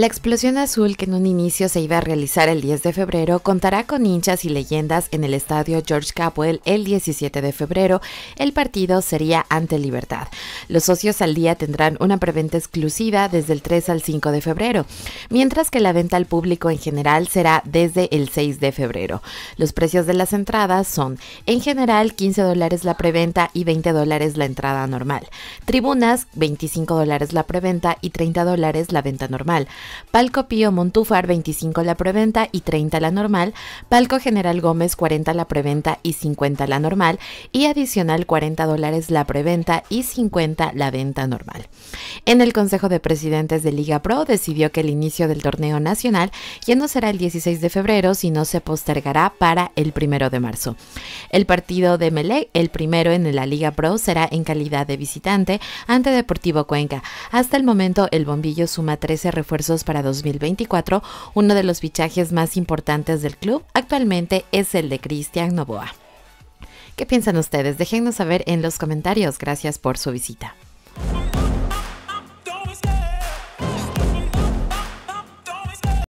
La explosión azul que en un inicio se iba a realizar el 10 de febrero contará con hinchas y leyendas en el estadio George Capwell el 17 de febrero. El partido sería ante Libertad. Los socios al día tendrán una preventa exclusiva desde el 3 al 5 de febrero, mientras que la venta al público en general será desde el 6 de febrero. Los precios de las entradas son en general 15 dólares la preventa y 20 dólares la entrada normal. Tribunas 25 dólares la preventa y 30 dólares la venta normal. Palco Pío Montúfar 25 la preventa y 30 la normal, Palco General Gómez 40 la preventa y 50 la normal y adicional 40 dólares la preventa y 50 la venta normal. En el Consejo de Presidentes de Liga Pro decidió que el inicio del torneo nacional ya no será el 16 de febrero, sino se postergará para el 1 de marzo. El partido de Melé el primero en la Liga Pro, será en calidad de visitante ante Deportivo Cuenca. Hasta el momento el bombillo suma 13 refuerzos para 2024, uno de los fichajes más importantes del club actualmente es el de Cristian Novoa. ¿Qué piensan ustedes? Déjenos saber en los comentarios. Gracias por su visita.